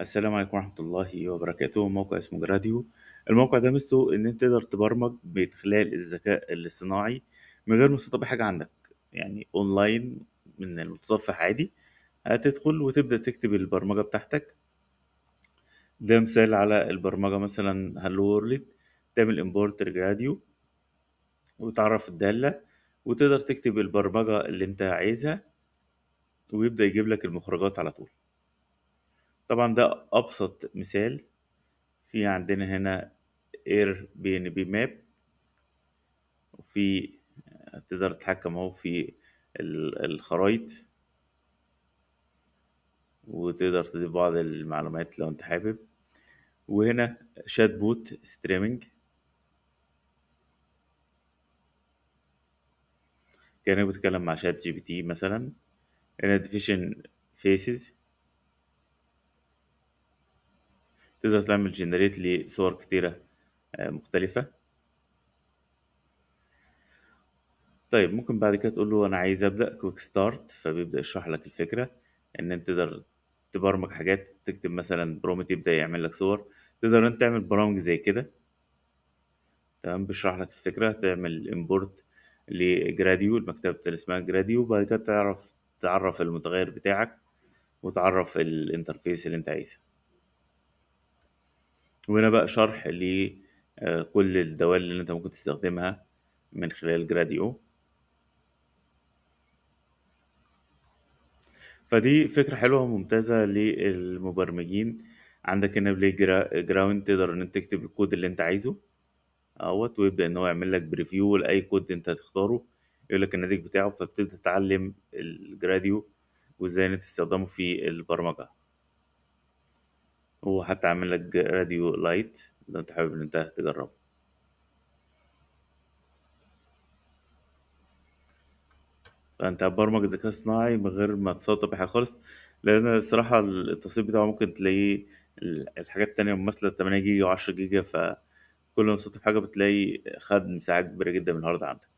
السلام عليكم ورحمة الله وبركاته موقع اسمه جراديو الموقع ده ميزته إن أنت تقدر تبرمج من خلال الذكاء الاصطناعي من غير ما تطبق حاجة عندك يعني أونلاين من المتصفح عادي هتدخل وتبدأ تكتب البرمجة بتاعتك ده مثال على البرمجة مثلا هلو وورلد تعمل امبورت لجراديو وتعرف الدالة وتقدر تكتب البرمجة اللي أنت عايزها ويبدأ يجيب لك المخرجات على طول طبعا ده أبسط مثال في عندنا هنا اير بي ان بي ماب وفي تقدر تتحكم اهو في الخرايط وتقدر تضيف بعض المعلومات لو انت حابب وهنا شات بوت ستريمينج كأنك بتتكلم مع شات جي بي تي مثلا هنا ديفيشن فيسز تقدر تعمل جنريت لصور كتيرة آه، مختلفة طيب ممكن بعد كده تقول له انا عايز ابدا كويك ستارت فبيبدا يشرح لك الفكره ان انت تقدر تبرمج حاجات تكتب مثلا برومت يبدا يعمل لك صور تقدر انت تعمل برامج زي كده تمام بيشرح لك الفكره تعمل امبورت لجراديو المكتبه اللي اسمها جراديو وبعد كده تعرف تعرف المتغير بتاعك وتعرف الانترفيس اللي انت عايزها وهنا بقى شرح لكل آه، الدوال اللي انت ممكن تستخدمها من خلال جراديو فدي فكرة حلوة وممتازة للمبرمجين عندك هنا بلاي جرا... جراوند تقدر ان انت تكتب الكود اللي انت عايزه اهوت ويبدأ ان هو يعمل لك بريفيو لأي كود انت هتختاره يقول لك الناتج بتاعه فبتبدأ تتعلم الجراديو وازاي انت تستخدمه في البرمجة حتى عامل لك راديو لايت لو انت حابب ان انت تجربه فانت هتبرمج ذكاء صناعي من غير ما تصوت بحاجه خالص لان الصراحه التصويت بتاعه ممكن تلاقيه الحاجات التانية ممثلة 8 جيجا و10 جيجا فكل ما تصوت بحاجه بتلاقي خد مساحات كبيرة جدا من الهارد عندك